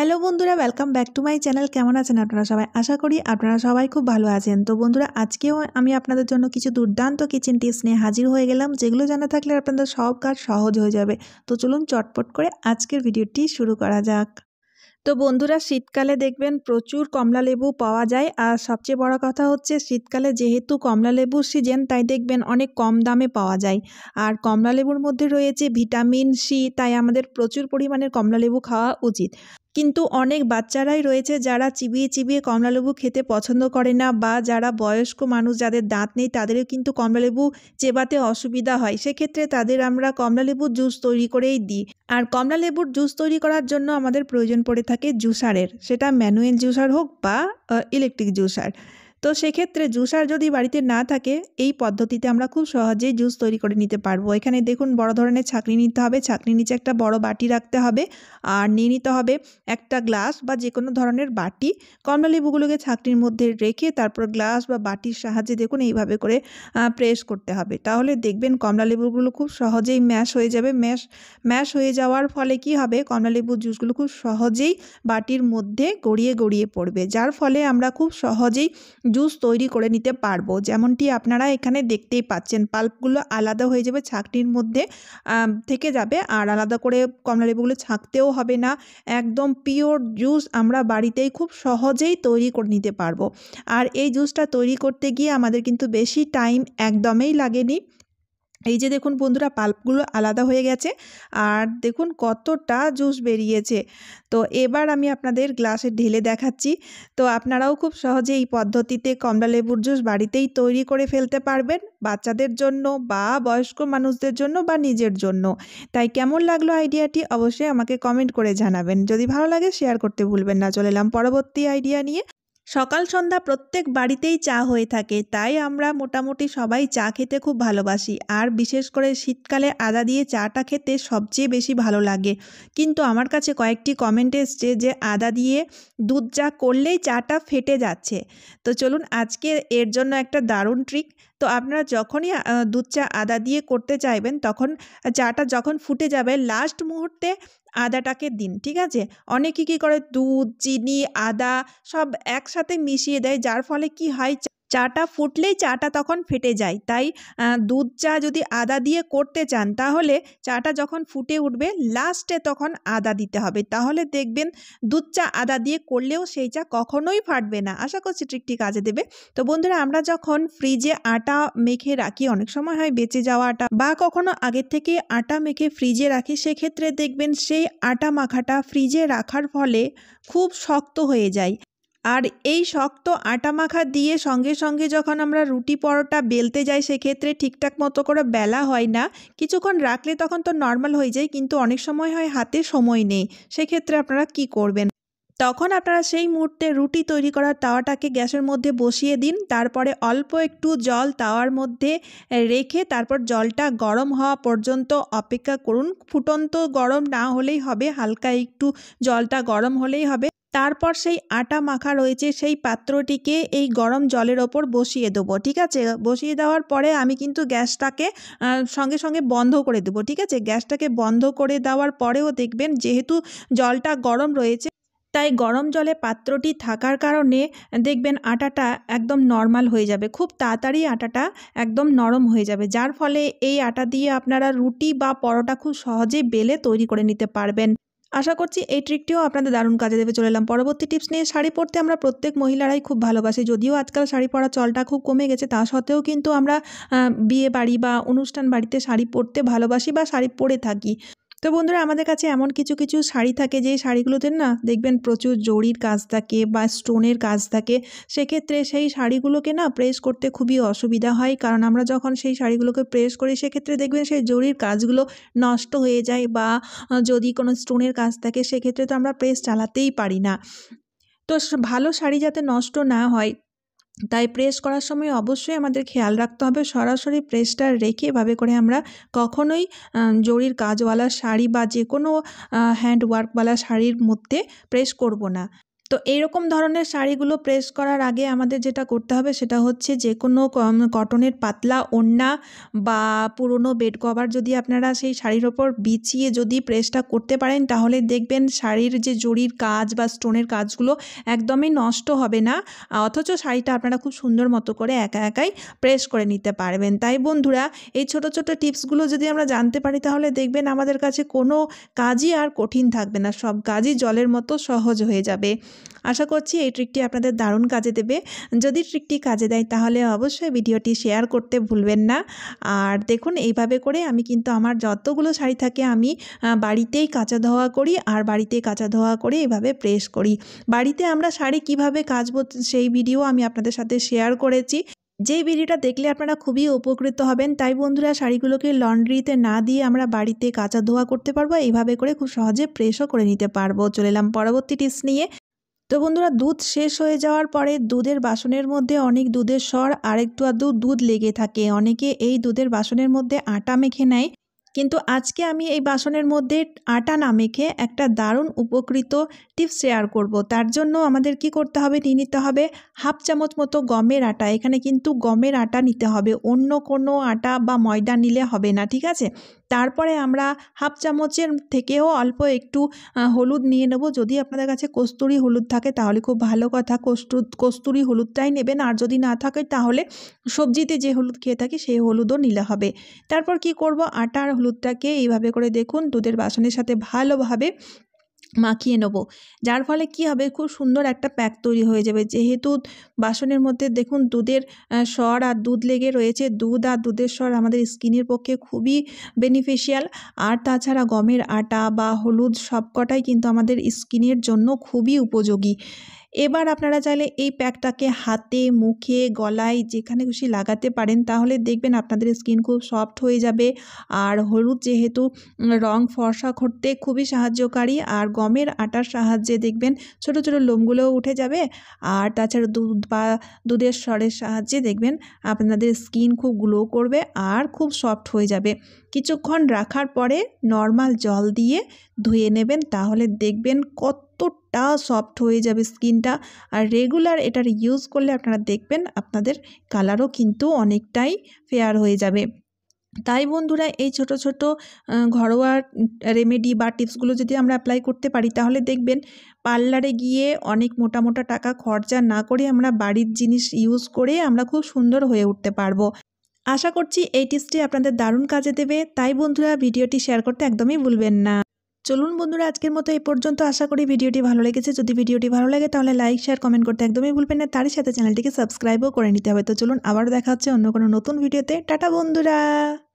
Hello বন্ধুরা welcome back to my channel কেমন আছেন আপনারা সবাই আশা করি আপনারা সবাই খুব ভালো আছেন তো বন্ধুরা আজকেও আমি আপনাদের জন্য কিছু দুর্দান্ত কিচেন টিপস নিয়ে হাজির হয়ে গেলাম যেগুলো জানা থাকলে আপনাদের সব কাজ সহজ হয়ে যাবে তো চলুন চটপট করে আজকের ভিডিওটি শুরু করা যাক তো বন্ধুরা শীতকালে দেখবেন প্রচুর কমলা লেবু পাওয়া যায় আর সবচেয়ে বড় কথা হচ্ছে শীতকালে যেহেতু কমলা লেবুর সিজন তাই দেখবেন অনেক কম দামে পাওয়া যায় আর কমলা লেবুর মধ্যে রয়েছে ভিটামিন সি তাই আমাদের প্রচুর পরিমাণের কমলা লেবু খাওয়া উচিত কিন্তু অনেক বাচ্চারাই রয়েছে যারা চিবিয়ে চিবিয়ে কমলালেবু খেতে পছন্দ করে না বা যারা বয়স্ক মানুষ যাদের দাঁত নেই তাদেরও কিন্তু কমলালেবু চেবাতে অসুবিধা হয় সেক্ষেত্রে তাদের আমরা কমলালেবুর জুস তৈরি করেই দিই আর কমলালেবুর জুস তৈরি করার জন্য আমাদের প্রয়োজন পড়ে থাকে জুসারের সেটা ম্যানুয়াল জুসার হোক বা ইলেকট্রিক জুসার তো সেক্ষেত্রে জুসার যদি বাড়িতে না থাকে এই পদ্ধতিতে আমরা খুব সহজেই জুস তৈরি করে নিতে পারবো এখানে দেখুন বড় ধরনের ছাকনি নিতে হবে ছাকনি নিচে একটা বড় বাটি রাখতে হবে আর নিয়ে নিতে হবে একটা গ্লাস বা যে কোনো ধরনের বাটি কমলা লেবুগুলোকে ছাকনির মধ্যে রেখে তারপর গ্লাস বা বাটির সাহায্যে দেখুন এইভাবে করে প্রেস করতে হবে তাহলে দেখবেন কমলা লেবুগুলো খুব সহজেই ম্যাশ হয়ে যাবে ম্যাশ ম্যাশ হয়ে যাওয়ার ফলে কি হবে কমলা লেবুর জুসগুলো খুব সহজেই বাটির মধ্যে গড়িয়ে গড়িয়ে পড়বে যার ফলে আমরা খুব সহজেই জুস তৈরি করে নিতে পারবো যেমনটি আপনারা এখানে দেখতেই পাচ্ছেন পাল্পগুলো আলাদা হয়ে যাবে ছাঁকটির মধ্যে থেকে যাবে আর আলাদা করে কমলালেবুগুলো ছাঁকতেও হবে না একদম পিওর জুস আমরা বাড়িতেই খুব সহজেই তৈরি করে নিতে পারবো আর এই জুসটা তৈরি করতে গিয়ে আমাদের কিন্তু বেশি টাইম একদমই লাগেনি এই যে দেখুন বন্ধুরা পাল্পগুলো আলাদা হয়ে গেছে আর দেখুন কতটা জুস বেরিয়েছে তো এবার আমি আপনাদের গ্লাসে ঢেলে দেখাচ্ছি তো আপনারাও খুব সহজে এই পদ্ধতিতে কমলা লেবুর জুস বাড়িতেই তৈরি করে ফেলতে পারবেন বাচ্চাদের জন্য বা বয়স্ক মানুষদের জন্য বা নিজের জন্য তাই কেমন লাগলো আইডিয়াটি অবশ্যই আমাকে কমেন্ট করে জানাবেন যদি ভালো লাগে শেয়ার করতে ভুলবেন না চলে এলাম পরবর্তী আইডিয়া নিয়ে সকাল সন্ধ্যা প্রত্যেক বাড়িতেই চা হয়ে থাকে তাই আমরা মোটামুটি সবাই চা খেতে খুব ভালোবাসি আর বিশেষ করে শীতকালে আদা দিয়ে চাটা খেতে সবচেয়ে বেশি ভালো লাগে কিন্তু আমার কাছে কয়েকটি কমেন্ট এসছে যে আদা দিয়ে দুধ চা করলেই চাটা ফেটে যাচ্ছে তো চলুন আজকে এর জন্য একটা দারুণ ট্রিক তো আপনারা যখনই দুধ চা আদা দিয়ে করতে চাইবেন তখন চাটা যখন ফুটে যাবে লাস্ট মুহূর্তে আদাটাকে দিন ঠিক আছে অনেকে কী করে দুধ চিনি আদা সব একসাথে মিশিয়ে দেয় যার ফলে কি হয় চাটা ফুটলেই চাটা তখন ফেটে যায় তাই দুধ চা যদি আদা দিয়ে করতে চান তাহলে চাটা যখন ফুটে উঠবে লাস্টে তখন আদা দিতে হবে তাহলে দেখবেন দুধ চা আদা দিয়ে করলেও সেই চা কখনোই ফাটবে না আশা করছি ট্রিকটি কাজে দেবে তো বন্ধুরা আমরা যখন ফ্রিজে আটা মেখে রাখি অনেক সময় হয় বেঁচে যাওয়া আটা বা কখনো আগের থেকে আটা মেখে ফ্রিজে রাখি সেক্ষেত্রে দেখবেন সেই আটা মাখাটা ফ্রিজে রাখার ফলে খুব শক্ত হয়ে যায় আর এই শক্ত আটা মাখা দিয়ে সঙ্গে সঙ্গে যখন আমরা রুটি পরোটা বেলতে যাই সেক্ষেত্রে ঠিকঠাক মতো করে বেলা হয় না কিছুক্ষণ রাখলে তখন তো নর্মাল হয়ে যায় কিন্তু অনেক সময় হয় হাতে সময় নেই সেক্ষেত্রে আপনারা কি করবেন তখন আপনারা সেই মুহূর্তে রুটি তৈরি করার তাওয়াটাকে গ্যাসের মধ্যে বসিয়ে দিন তারপরে অল্প একটু জল তাওয়ার মধ্যে রেখে তারপর জলটা গরম হওয়া পর্যন্ত অপেক্ষা করুন ফুটন্ত গরম না হলেই হবে হালকা একটু জলটা গরম হলেই হবে তারপর সেই আটা মাখা রয়েছে সেই পাত্রটিকে এই গরম জলের ওপর বসিয়ে দেবো ঠিক আছে বসিয়ে দেওয়ার পরে আমি কিন্তু গ্যাসটাকে সঙ্গে সঙ্গে বন্ধ করে দেবো ঠিক আছে গ্যাসটাকে বন্ধ করে দেওয়ার পরেও দেখবেন যেহেতু জলটা গরম রয়েছে তাই গরম জলে পাত্রটি থাকার কারণে দেখবেন আটাটা একদম নর্মাল হয়ে যাবে খুব তাড়াতাড়ি আটাটা একদম নরম হয়ে যাবে যার ফলে এই আটা দিয়ে আপনারা রুটি বা পরোটা খুব সহজেই বেলে তৈরি করে নিতে পারবেন আশা করছি এই ট্রিকটিও আপনাদের দারুণ কাজে দেবে চলে এলাম পরবর্তী টিপস নিয়ে শাড়ি পরতে আমরা প্রত্যেক মহিলারাই খুব ভালোবাসি যদিও আজকাল শাড়ি পরা চলটা খুব কমে গেছে তা সত্ত্বেও কিন্তু আমরা বিয়ে বাড়ি বা অনুষ্ঠান বাড়িতে শাড়ি পরতে ভালোবাসি বা শাড়ি পরে থাকি তো বন্ধুরা আমাদের কাছে এমন কিছু কিছু শাড়ি থাকে যে শাড়িগুলোতে না দেখবেন প্রচুর জরির কাজ থাকে বা স্টোনের কাজ থাকে সেক্ষেত্রে সেই শাড়িগুলোকে না প্রেস করতে খুবই অসুবিধা হয় কারণ আমরা যখন সেই শাড়িগুলোকে প্রেস করি সেক্ষেত্রে দেখবেন সেই জরির কাজগুলো নষ্ট হয়ে যায় বা যদি কোনো স্টোনের কাজ থাকে সেক্ষেত্রে তো আমরা প্রেস চালাতেই পারি না তো ভালো শাড়ি যাতে নষ্ট না হয় তাই প্রেস করার সময় অবশ্যই আমাদের খেয়াল রাখতে হবে সরাসরি প্রেসটা রেখে এভাবে করে আমরা কখনোই জরির কাজওয়ালা শাড়ি বা যে কোনো হ্যান্ড ওয়ার্কওয়ালা শাড়ির মধ্যে প্রেস করব না তো এইরকম ধরনের শাড়িগুলো প্রেস করার আগে আমাদের যেটা করতে হবে সেটা হচ্ছে যে কোনো কটনের পাতলা ওড়না বা পুরনো বেড কভার যদি আপনারা সেই শাড়ির ওপর বিছিয়ে যদি প্রেসটা করতে পারেন তাহলে দেখবেন শাড়ির যে জরির কাজ বা স্টোনের কাজগুলো একদমই নষ্ট হবে না অথচ শাড়িটা আপনারা খুব সুন্দর মতো করে একা একাই প্রেস করে নিতে পারবেন তাই বন্ধুরা এই ছোট ছোট টিপসগুলো যদি আমরা জানতে পারি তাহলে দেখবেন আমাদের কাছে কোনো কাজই আর কঠিন থাকবে না সব কাজই জলের মতো সহজ হয়ে যাবে আশা করছি এই ট্রিকটি আপনাদের দারুণ কাজে দেবে যদি ট্রিকটি কাজে দেয় তাহলে অবশ্যই ভিডিওটি শেয়ার করতে ভুলবেন না আর দেখুন এইভাবে করে আমি কিন্তু আমার যতগুলো শাড়ি থাকে আমি বাড়িতেই কাঁচা ধোয়া করি আর বাড়িতেই কাঁচা ধোয়া করে এভাবে প্রেস করি বাড়িতে আমরা শাড়ি কিভাবে কাচবো সেই ভিডিও আমি আপনাদের সাথে শেয়ার করেছি যে ভিডিওটা দেখলে আপনারা খুবই উপকৃত হবেন তাই বন্ধুরা শাড়িগুলোকে লন্ড্রিতে না দিয়ে আমরা বাড়িতে কাঁচা ধোয়া করতে পারবো এইভাবে করে খুব সহজে প্রেসও করে নিতে পারবো চলে এলাম পরবর্তী টিপস নিয়ে তো বন্ধুরা দুধ শেষ হয়ে যাওয়ার পরে দুধের বাসনের মধ্যে অনেক দুধের স্বর আরেকটু আধটু দুধ লেগে থাকে অনেকে এই দুধের বাসনের মধ্যে আটা মেখে নেয় কিন্তু আজকে আমি এই বাসনের মধ্যে আটা না মেখে একটা দারুণ উপকৃত টিপস শেয়ার করব। তার জন্য আমাদের কি করতে হবে নিয়ে নিতে হবে হাফ চামচ মতো গমের আটা এখানে কিন্তু গমের আটা নিতে হবে অন্য কোনো আটা বা ময়দা নিলে হবে না ঠিক আছে তারপরে আমরা হাফ চামচের থেকেও অল্প একটু হলুদ নিয়ে নেব যদি আপনাদের কাছে কস্তুরি হলুদ থাকে তাহলে খুব ভালো কথা কস্তু কস্তুরি হলুদটাই নেবেন আর যদি না থাকে তাহলে সবজিতে যে হলুদ খেয়ে থাকি সেই হলুদও নিলে হবে তারপর কি করব আটা আর হলুদটাকে এইভাবে করে দেখুন দুধের বাসনের সাথে ভালোভাবে মাখিয়ে নেব যার ফলে কি হবে খুব সুন্দর একটা প্যাক তৈরি হয়ে যাবে যেহেতু বাসনের মধ্যে দেখুন দুধের স্বর আর দুধ লেগে রয়েছে দুধ আর দুধের স্বর আমাদের স্কিনের পক্ষে খুবই বেনিফিশিয়াল আর তাছাড়া গমের আটা বা হলুদ সবকটাই কিন্তু আমাদের স্কিনের জন্য খুবই উপযোগী এবার আপনারা চাইলে এই প্যাকটাকে হাতে মুখে গলায় যেখানে খুশি লাগাতে পারেন তাহলে দেখবেন আপনাদের স্কিন খুব সফট হয়ে যাবে আর হলুদ যেহেতু রং ফর্সা করতে খুবই সাহায্যকারী আর গমের আটার সাহায্যে দেখবেন ছোট ছোট লোমগুলোও উঠে যাবে আর তাছাড়া দুধ বা দুধের স্বরের সাহায্যে দেখবেন আপনাদের স্কিন খুব গ্লো করবে আর খুব সফট হয়ে যাবে কিছুক্ষণ রাখার পরে নর্মাল জল দিয়ে ধুয়ে নেবেন তাহলে দেখবেন কত এতটা সফট হয়ে যাবে স্কিনটা আর রেগুলার এটার ইউজ করলে আপনারা দেখবেন আপনাদের কালারও কিন্তু অনেকটাই ফেয়ার হয়ে যাবে তাই বন্ধুরা এই ছোট ছোট ঘরোয়া রেমেডি বা টিপসগুলো যদি আমরা অ্যাপ্লাই করতে পারি তাহলে দেখবেন পার্লারে গিয়ে অনেক মোটা মোটা টাকা খরচা না করে আমরা বাড়ির জিনিস ইউজ করে আমরা খুব সুন্দর হয়ে উঠতে পারবো আশা করছি এই টিপসটি আপনাদের দারুণ কাজে দেবে তাই বন্ধুরা ভিডিওটি শেয়ার করতে একদমই ভুলবেন না চলুন বন্ধুরা আজকের মতো এই পর্যন্ত আশা করি ভিডিওটি ভালো লেগেছে যদি ভিডিওটি ভালো লাগে তাহলে লাইক শেয়ার কমেন্ট করতে একদমই ভুলবেন না তারই সাথে চ্যানেলটিকে সাবস্ক্রাইবও করে নিতে হবে তো চলুন আবার দেখা হচ্ছে অন্য কোনো নতুন ভিডিওতে টাটা বন্ধুরা